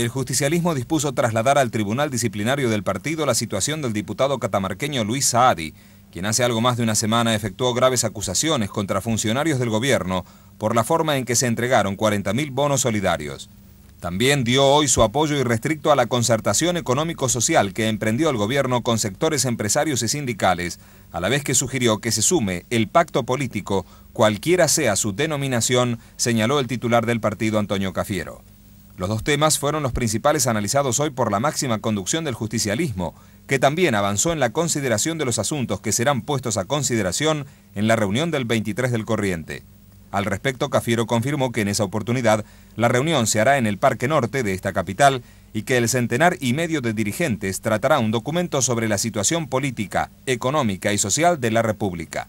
el justicialismo dispuso trasladar al Tribunal Disciplinario del Partido la situación del diputado catamarqueño Luis Saadi, quien hace algo más de una semana efectuó graves acusaciones contra funcionarios del gobierno por la forma en que se entregaron 40.000 bonos solidarios. También dio hoy su apoyo irrestricto a la concertación económico-social que emprendió el gobierno con sectores empresarios y sindicales, a la vez que sugirió que se sume el pacto político, cualquiera sea su denominación, señaló el titular del partido Antonio Cafiero. Los dos temas fueron los principales analizados hoy por la máxima conducción del justicialismo, que también avanzó en la consideración de los asuntos que serán puestos a consideración en la reunión del 23 del Corriente. Al respecto, Cafiero confirmó que en esa oportunidad la reunión se hará en el Parque Norte de esta capital y que el centenar y medio de dirigentes tratará un documento sobre la situación política, económica y social de la República.